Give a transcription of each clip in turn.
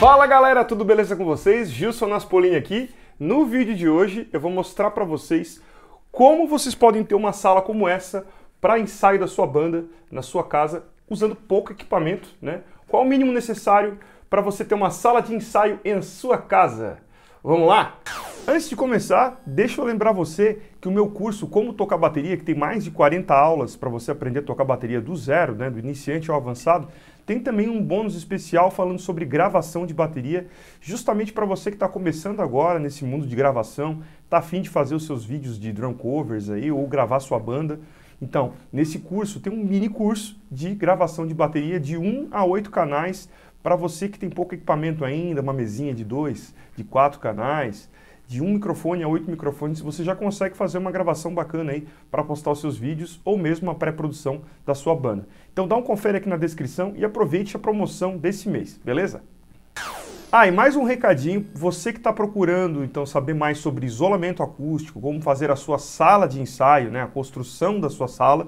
Fala galera, tudo beleza com vocês? Gilson Naspolini aqui. No vídeo de hoje eu vou mostrar para vocês como vocês podem ter uma sala como essa para ensaio da sua banda na sua casa usando pouco equipamento, né? Qual o mínimo necessário para você ter uma sala de ensaio em sua casa? Vamos lá? Antes de começar, deixa eu lembrar você que o meu curso Como Tocar Bateria, que tem mais de 40 aulas para você aprender a tocar bateria do zero, né, do iniciante ao avançado, tem também um bônus especial falando sobre gravação de bateria, justamente para você que está começando agora nesse mundo de gravação, está afim de fazer os seus vídeos de drum covers aí ou gravar sua banda. Então, nesse curso tem um mini curso de gravação de bateria de 1 a 8 canais para você que tem pouco equipamento ainda, uma mesinha de dois, de quatro canais de um microfone a oito microfones, você já consegue fazer uma gravação bacana aí para postar os seus vídeos ou mesmo a pré-produção da sua banda. Então dá um confere aqui na descrição e aproveite a promoção desse mês, beleza? Ah, e mais um recadinho, você que está procurando então saber mais sobre isolamento acústico, como fazer a sua sala de ensaio, né, a construção da sua sala,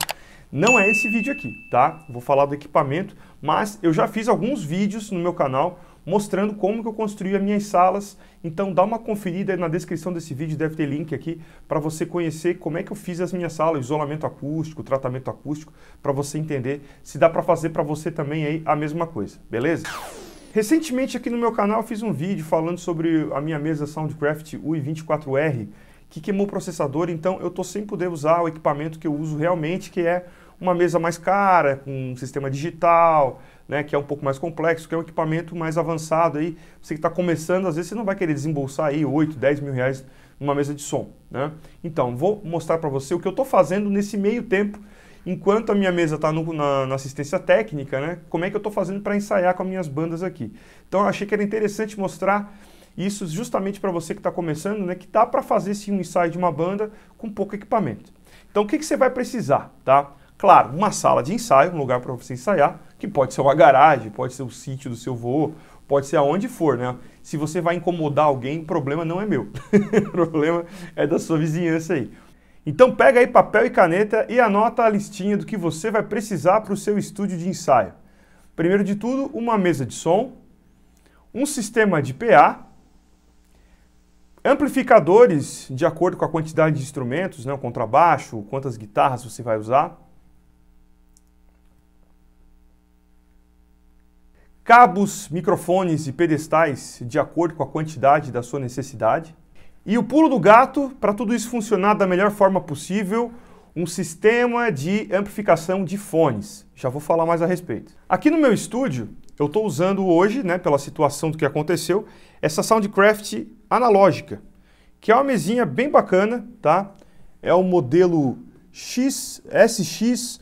não é esse vídeo aqui, tá? Vou falar do equipamento, mas eu já fiz alguns vídeos no meu canal mostrando como que eu construí as minhas salas. Então dá uma conferida na descrição desse vídeo, deve ter link aqui para você conhecer como é que eu fiz as minhas salas, isolamento acústico, tratamento acústico, para você entender se dá para fazer para você também aí a mesma coisa, beleza? Recentemente aqui no meu canal eu fiz um vídeo falando sobre a minha mesa Soundcraft UI24R que queimou o processador, então eu tô sem poder usar o equipamento que eu uso realmente, que é uma mesa mais cara, com um sistema digital, né, que é um pouco mais complexo, que é um equipamento mais avançado aí, você que está começando, às vezes você não vai querer desembolsar aí 8, 10 mil reais numa mesa de som, né? Então, vou mostrar para você o que eu estou fazendo nesse meio tempo, enquanto a minha mesa está na, na, assistência técnica, né? Como é que eu estou fazendo para ensaiar com as minhas bandas aqui. Então, achei que era interessante mostrar isso justamente para você que está começando, né? Que dá para fazer sim um ensaio de uma banda com pouco equipamento. Então, o que, que você vai precisar, tá? Claro, uma sala de ensaio, um lugar para você ensaiar, que pode ser uma garagem, pode ser o sítio do seu voo, pode ser aonde for, né? Se você vai incomodar alguém, o problema não é meu. o problema é da sua vizinhança aí. Então pega aí papel e caneta e anota a listinha do que você vai precisar para o seu estúdio de ensaio. Primeiro de tudo, uma mesa de som, um sistema de PA, amplificadores de acordo com a quantidade de instrumentos, né, o contrabaixo, quantas guitarras você vai usar, cabos, microfones e pedestais de acordo com a quantidade da sua necessidade. E o pulo do gato, para tudo isso funcionar da melhor forma possível, um sistema de amplificação de fones. Já vou falar mais a respeito. Aqui no meu estúdio, eu estou usando hoje, né, pela situação do que aconteceu, essa Soundcraft analógica, que é uma mesinha bem bacana, tá? É o modelo X, SX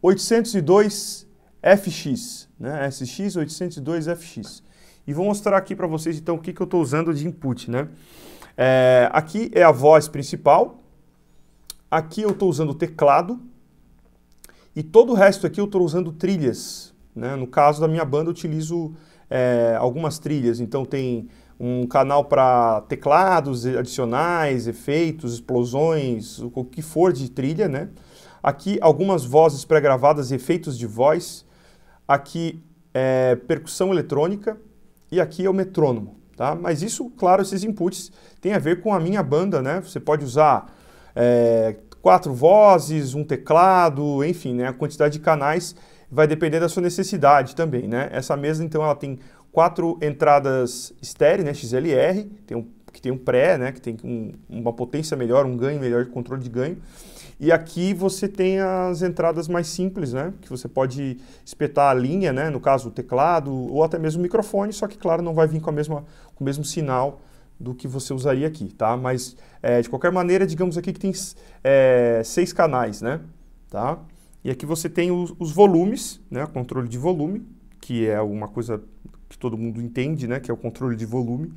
802 FX, né? SX802FX. E vou mostrar aqui para vocês então o que, que eu estou usando de input, né? É, aqui é a voz principal, aqui eu estou usando o teclado e todo o resto aqui eu estou usando trilhas. Né? No caso da minha banda eu utilizo é, algumas trilhas, então tem um canal para teclados adicionais, efeitos, explosões, o que for de trilha, né? Aqui algumas vozes pré-gravadas e efeitos de voz aqui é percussão eletrônica e aqui é o metrônomo, tá? Mas isso, claro, esses inputs tem a ver com a minha banda, né? Você pode usar é, quatro vozes, um teclado, enfim, né? A quantidade de canais vai depender da sua necessidade também, né? Essa mesa, então, ela tem quatro entradas estéreo, né? XLR, tem um, que tem um pré, né? Que tem um, uma potência melhor, um ganho melhor de controle de ganho. E aqui você tem as entradas mais simples, né? Que você pode espetar a linha, né? No caso, o teclado ou até mesmo o microfone, só que, claro, não vai vir com, a mesma, com o mesmo sinal do que você usaria aqui, tá? Mas, é, de qualquer maneira, digamos aqui que tem é, seis canais, né? Tá? E aqui você tem os, os volumes, né? O controle de volume, que é uma coisa que todo mundo entende, né, que é o controle de volume,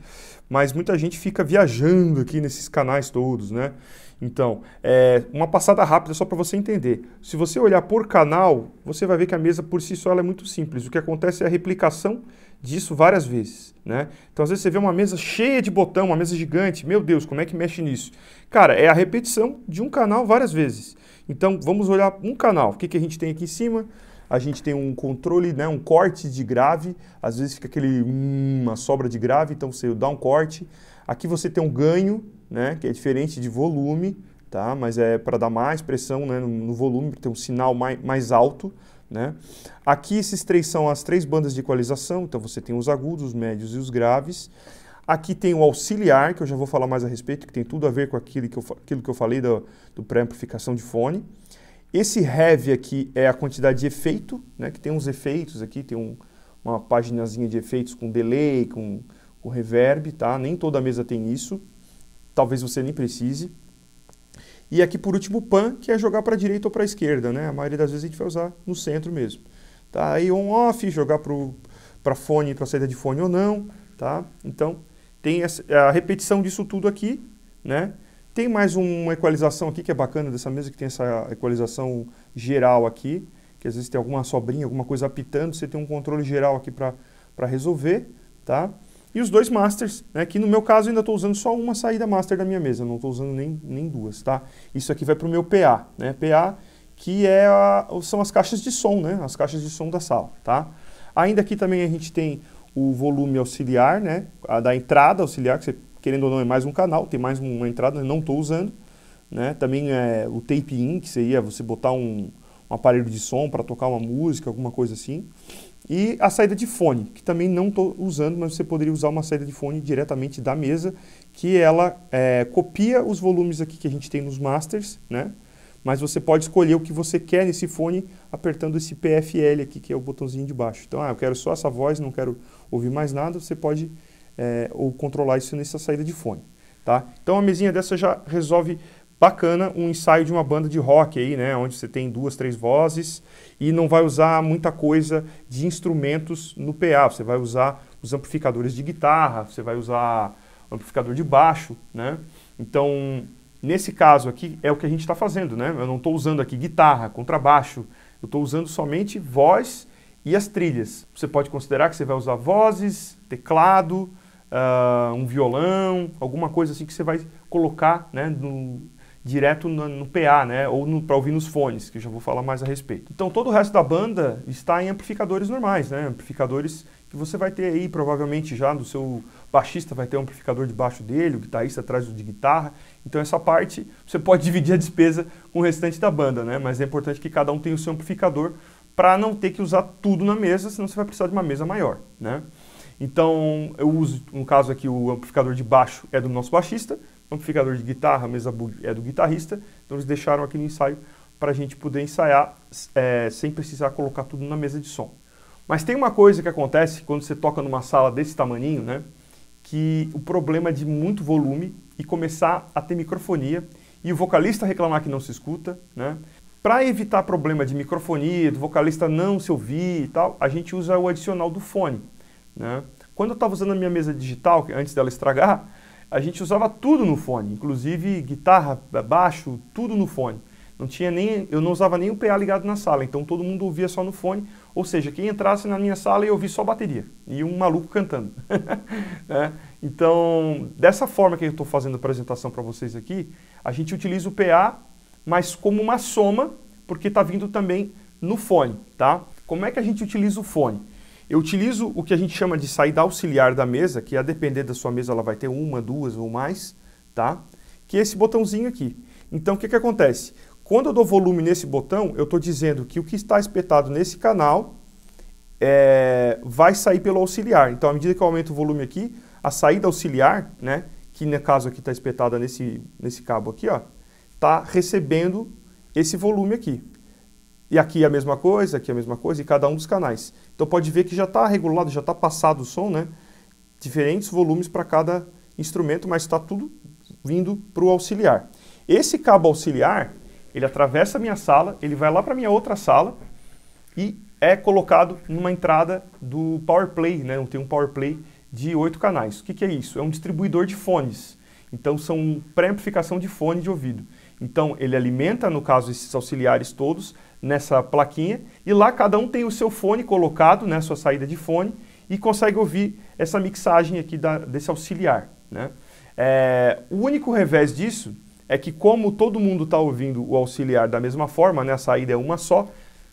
mas muita gente fica viajando aqui nesses canais todos, né? Então, é, uma passada rápida só para você entender. Se você olhar por canal, você vai ver que a mesa por si só é muito simples. O que acontece é a replicação disso várias vezes, né? Então, às vezes você vê uma mesa cheia de botão, uma mesa gigante. Meu Deus, como é que mexe nisso? Cara, é a repetição de um canal várias vezes. Então, vamos olhar um canal. O que, que a gente tem aqui em cima? a gente tem um controle, né, um corte de grave, às vezes fica aquele hum, uma sobra de grave, então você dá um corte. Aqui você tem um ganho, né, que é diferente de volume, tá? mas é para dar mais pressão né, no, no volume, para ter um sinal mais, mais alto. Né? Aqui esses três são as três bandas de equalização, então você tem os agudos, os médios e os graves. Aqui tem o auxiliar, que eu já vou falar mais a respeito, que tem tudo a ver com aquilo que eu, aquilo que eu falei do, do pré-amplificação de fone. Esse heavy aqui é a quantidade de efeito, né, que tem uns efeitos aqui, tem um, uma paginazinha de efeitos com delay, com, com reverb, tá? Nem toda mesa tem isso talvez você nem precise. E aqui por último, pan, que é jogar para a direita ou para a esquerda, né? A maioria das vezes a gente vai usar no centro mesmo. Tá? Aí on-off, jogar para fone, para saída de fone ou não, tá? Então, tem essa, a repetição disso tudo aqui, né? Tem mais uma equalização aqui que é bacana dessa mesa, que tem essa equalização geral aqui, que às vezes tem alguma sobrinha, alguma coisa apitando, você tem um controle geral aqui para resolver, tá? e os dois masters, né, que no meu caso ainda estou usando só uma saída master da minha mesa, não estou usando nem, nem duas, tá? Isso aqui vai para o meu PA, né? PA que é a, são as caixas de som, né? As caixas de som da sala, tá? Ainda aqui também a gente tem o volume auxiliar, né? A da entrada auxiliar, que você, querendo ou não é mais um canal, tem mais uma entrada, não estou usando, né? Também é o tape in, que seria você botar um, um aparelho de som para tocar uma música, alguma coisa assim. E a saída de fone, que também não estou usando, mas você poderia usar uma saída de fone diretamente da mesa, que ela é, copia os volumes aqui que a gente tem nos masters, né? Mas você pode escolher o que você quer nesse fone apertando esse PFL aqui, que é o botãozinho de baixo. Então, ah, eu quero só essa voz, não quero ouvir mais nada, você pode é, ou controlar isso nessa saída de fone, tá? Então, a mesinha dessa já resolve bacana um ensaio de uma banda de rock aí, né? Onde você tem duas, três vozes e não vai usar muita coisa de instrumentos no PA. Você vai usar os amplificadores de guitarra, você vai usar amplificador de baixo, né? Então, nesse caso aqui, é o que a gente está fazendo, né? Eu não estou usando aqui guitarra, contrabaixo, eu estou usando somente voz e as trilhas. Você pode considerar que você vai usar vozes, teclado, uh, um violão, alguma coisa assim que você vai colocar né, no, direto no, no PA, né? Ou para ouvir nos fones, que eu já vou falar mais a respeito. Então todo o resto da banda está em amplificadores normais, né? Amplificadores que você vai ter aí provavelmente já do seu baixista vai ter um amplificador debaixo dele, o guitarrista atrás do de guitarra. Então essa parte você pode dividir a despesa com o restante da banda, né? Mas é importante que cada um tenha o seu amplificador para não ter que usar tudo na mesa, senão você vai precisar de uma mesa maior, né? Então eu uso, no caso aqui, o amplificador de baixo é do nosso baixista, amplificador de guitarra, mesa mesa é do guitarrista, então eles deixaram aqui no ensaio para a gente poder ensaiar é, sem precisar colocar tudo na mesa de som. Mas tem uma coisa que acontece quando você toca numa sala desse tamaninho, né? Que o problema é de muito volume e começar a ter microfonia e o vocalista reclamar que não se escuta, né? Para evitar problema de microfonia, do vocalista não se ouvir e tal, a gente usa o adicional do fone, né? Quando eu estava usando a minha mesa digital, antes dela estragar, a gente usava tudo no fone, inclusive guitarra, baixo, tudo no fone. Não tinha nem, eu não usava nem o PA ligado na sala, então todo mundo ouvia só no fone, ou seja, quem entrasse na minha sala ia ouvir só bateria e um maluco cantando. né? Então, dessa forma que eu estou fazendo a apresentação para vocês aqui, a gente utiliza o PA, mas como uma soma, porque está vindo também no fone, tá? Como é que a gente utiliza o fone? Eu utilizo o que a gente chama de saída auxiliar da mesa, que a depender da sua mesa ela vai ter uma, duas ou mais, tá? Que é esse botãozinho aqui. Então o que, que acontece? Quando eu dou volume nesse botão, eu estou dizendo que o que está espetado nesse canal é, vai sair pelo auxiliar. Então à medida que eu aumento o volume aqui, a saída auxiliar, né, que no caso aqui está espetada nesse, nesse cabo aqui, ó, está recebendo esse volume aqui. E aqui é a mesma coisa, aqui é a mesma coisa, e cada um dos canais. Então pode ver que já está regulado, já está passado o som, né? Diferentes volumes para cada instrumento, mas está tudo vindo para o auxiliar. Esse cabo auxiliar, ele atravessa a minha sala, ele vai lá para a minha outra sala e é colocado numa entrada do PowerPlay, né? Tem um PowerPlay de oito canais. O que, que é isso? É um distribuidor de fones. Então são pré-amplificação de fone de ouvido. Então ele alimenta, no caso, esses auxiliares todos, nessa plaquinha e lá cada um tem o seu fone colocado, né, sua saída de fone e consegue ouvir essa mixagem aqui da, desse auxiliar, né? É, o único revés disso é que como todo mundo está ouvindo o auxiliar da mesma forma, né, a saída é uma só,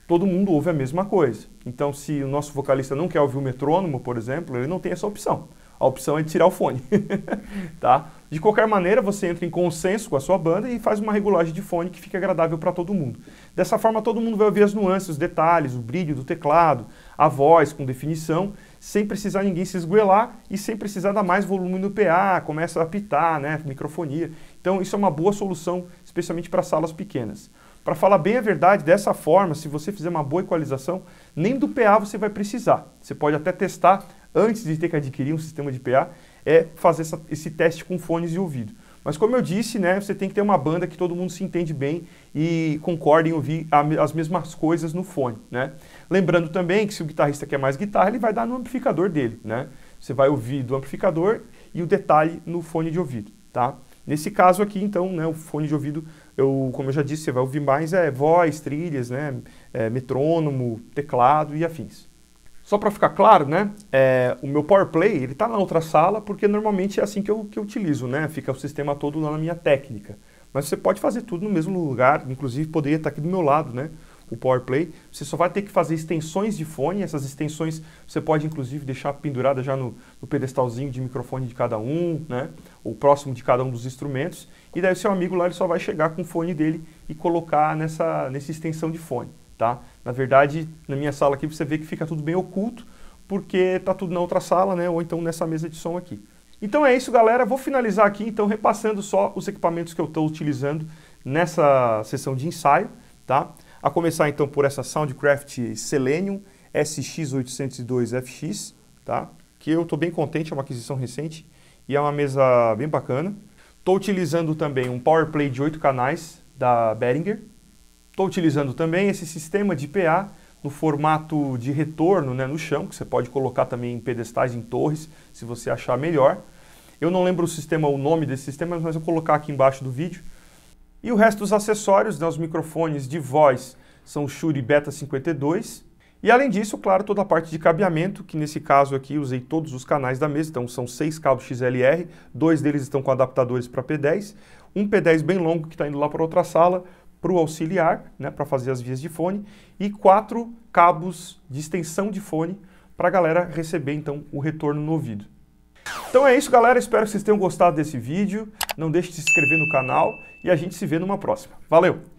todo mundo ouve a mesma coisa. Então, se o nosso vocalista não quer ouvir o metrônomo, por exemplo, ele não tem essa opção a opção é tirar o fone, tá? De qualquer maneira, você entra em consenso com a sua banda e faz uma regulagem de fone que fique agradável para todo mundo. Dessa forma, todo mundo vai ouvir as nuances, os detalhes, o brilho do teclado, a voz com definição, sem precisar ninguém se esgueirar e sem precisar dar mais volume no PA, começa a apitar, né, microfonia. Então, isso é uma boa solução, especialmente para salas pequenas. Para falar bem a verdade, dessa forma, se você fizer uma boa equalização, nem do PA você vai precisar. Você pode até testar antes de ter que adquirir um sistema de PA, é fazer essa, esse teste com fones de ouvido. Mas como eu disse, né, você tem que ter uma banda que todo mundo se entende bem e concorde em ouvir a, as mesmas coisas no fone, né? Lembrando também que se o guitarrista quer mais guitarra, ele vai dar no amplificador dele, né? Você vai ouvir do amplificador e o detalhe no fone de ouvido, tá? Nesse caso aqui, então, né, o fone de ouvido, eu, como eu já disse, você vai ouvir mais é voz, trilhas, né, é, metrônomo, teclado e afins. Só para ficar claro, né? É, o meu Power Play ele está na outra sala porque normalmente é assim que eu, que eu utilizo, né? Fica o sistema todo lá na minha técnica. Mas você pode fazer tudo no mesmo lugar, inclusive poderia estar tá aqui do meu lado, né? O Power Play. Você só vai ter que fazer extensões de fone. Essas extensões você pode inclusive deixar pendurada já no, no pedestalzinho de microfone de cada um, né? Ou próximo de cada um dos instrumentos. E daí o seu amigo lá ele só vai chegar com o fone dele e colocar nessa, nessa extensão de fone tá? Na verdade, na minha sala aqui você vê que fica tudo bem oculto, porque está tudo na outra sala, né? Ou então nessa mesa de som aqui. Então é isso, galera. Vou finalizar aqui, então, repassando só os equipamentos que eu estou utilizando nessa sessão de ensaio, tá? A começar, então, por essa Soundcraft Selenium SX802FX, tá? Que eu estou bem contente, é uma aquisição recente e é uma mesa bem bacana. Estou utilizando também um PowerPlay de 8 canais da Behringer, Estou utilizando também esse sistema de PA no formato de retorno né, no chão, que você pode colocar também em pedestais, em torres, se você achar melhor. Eu não lembro o sistema, o nome desse sistema, mas eu vou colocar aqui embaixo do vídeo. E o resto dos acessórios, né, os microfones de voz, são o Shure Beta 52. E além disso, claro, toda a parte de cabeamento, que nesse caso aqui usei todos os canais da mesa, então são seis cabos XLR, dois deles estão com adaptadores para P10, um P10 bem longo que está indo lá para outra sala, para o auxiliar, né, para fazer as vias de fone, e quatro cabos de extensão de fone para a galera receber então o retorno no ouvido. Então é isso, galera. Espero que vocês tenham gostado desse vídeo. Não deixe de se inscrever no canal e a gente se vê numa próxima. Valeu!